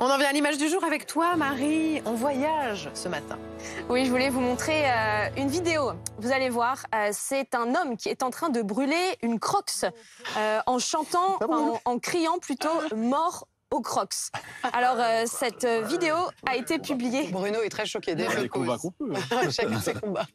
On en vient à l'image du jour avec toi, Marie. On voyage ce matin. Oui, je voulais vous montrer euh, une vidéo. Vous allez voir, euh, c'est un homme qui est en train de brûler une crocs euh, en chantant, hein. en, criant plutôt mort aux crocs. Alors, cette vidéo a été publiée. Bruno est très choqué des combats hein. Chacun ses combats.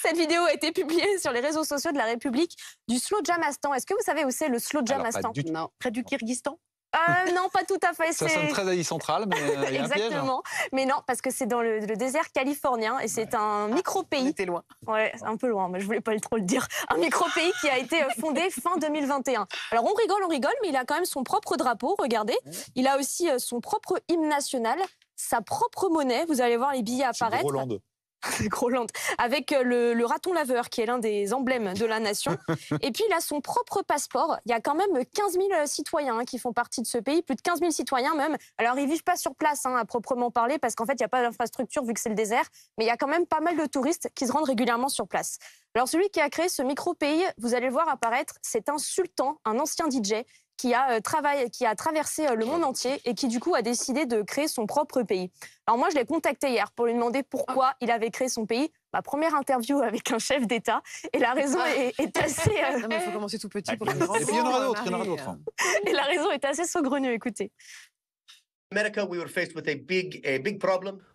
Cette vidéo a été publiée sur les réseaux sociaux de la République du Slojamastan. Est-ce que vous savez où c'est le Slojamastan Près du Kirghizistan euh, non, pas tout à fait. Ça sonne très Asie centrale, mais euh, hein. exactement. Mais non, parce que c'est dans le, désert californien et c'est un micro pays. C'était loin. Ouais, un peu loin, mais je voulais pas trop le dire. Un micro pays qui a été euh, fondé fin 2021. Alors on rigole, on rigole, mais il a quand même son propre drapeau. Regardez, il a aussi son propre hymne national, sa propre monnaie. Vous allez voir les billets apparaître. C'est Groland. Avec euh, le, raton laveur, qui est l'un des emblèmes de la nation. Et puis, il a son propre passeport. Il y a quand même 15 000 euh, citoyens hein, qui font partie de ce pays, plus de 15 000 citoyens même. Alors, ils vivent pas sur place, hein, à proprement parler, parce qu'en fait, il n'y a pas d'infrastructure vu que c'est le désert. Mais il y a quand même pas mal de touristes qui se rendent régulièrement sur place. Alors, celui qui a créé ce micro-pays, vous allez le voir apparaître, c'est un sultan, un ancien DJ qui a, euh, travaillé, qui a traversé euh, le monde entier et qui du coup a décidé de créer son propre pays. Alors moi, je l'ai contacté hier pour lui demander pourquoi ah. il avait créé son pays. Ma première interview avec un chef d'État et la raison ah. est, assez. Euh, il faut commencer tout petit. Ah, pour et Il y en d'autres. Hein. et la raison est assez saugrenue. Écoutez.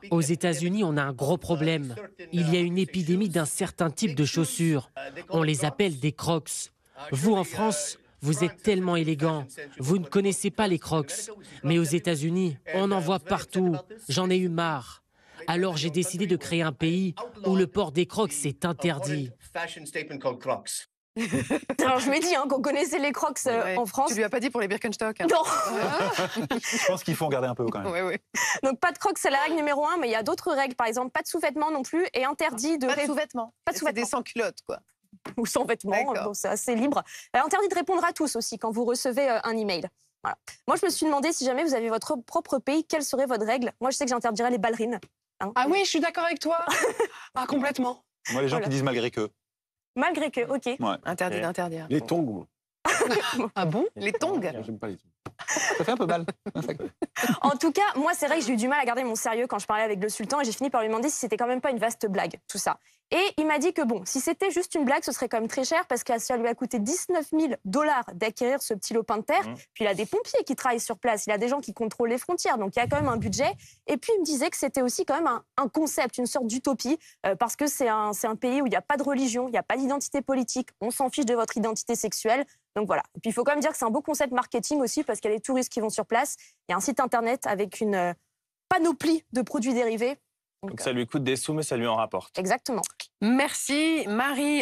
Aux États-Unis, on a un gros problème. Uh, il y a uh, une épidémie d'un certain type de uh, chaussures. On les appelle des crocs. Vous, en France, vous êtes tellement élégant. Vous ne connaissez pas les crocs. Mais aux États-Unis, on en voit partout. J'en ai eu marre. Alors j'ai décidé de créer un pays où le port des crocs est interdit. Alors je me dis hein, qu'on connaissait les crocs euh, en France. Tu lui as pas dit pour les Birkenstock hein. Non Je pense qu'il faut en garder un peu quand même. Donc pas de crocs, c'est la règle numéro un, mais il y a d'autres règles. Par exemple, pas de sous-vêtements non plus et interdit de... Pas de sous-vêtements. Pas de sous-vêtements. Des sans-culottes quoi. ou sans vêtements. Euh, c'est assez libre. Euh, interdit de répondre à tous aussi quand vous recevez euh, un email. Moi, je me suis demandé si jamais vous avez votre propre pays, quelle serait votre règle Moi, je sais que j'interdirais les ballerines. Hein. ah oui, je suis d'accord avec toi. ah, complètement. Moi, les gens qui disent malgré que. Malgré que, ok. Interdit d'interdire. Les tongs, ah bon Les tongs J'aime pas les tongs. Ça fait un peu mal. en tout cas, moi, c'est vrai que j'ai eu du mal à garder mon sérieux quand je parlais avec le sultan et j'ai fini par lui demander si c'était quand même pas une vaste blague, tout ça. Et il m'a dit que bon, si c'était juste une blague, ce serait quand même très cher parce que ça lui a coûté 19 000 dollars d'acquérir ce petit lopin de terre. Mmh. Puis il a des pompiers qui travaillent sur place, il a des gens qui contrôlent les frontières, donc il y a quand même un budget. Et puis il me disait que c'était aussi quand même un, concept, une sorte d'utopie, euh, parce que c'est un, un pays où il n'y a pas de religion, il n'y a pas d'identité politique, on s'en fiche de votre identité sexuelle, donc voilà. Et puis il faut quand même dire que c'est un beau concept marketing aussi parce qu'il y a des touristes qui vont sur place. Il y a un site internet avec une euh, panoplie de produits dérivés. ça lui coûte des sous, mais ça lui en rapporte. Exactement. Merci Marie.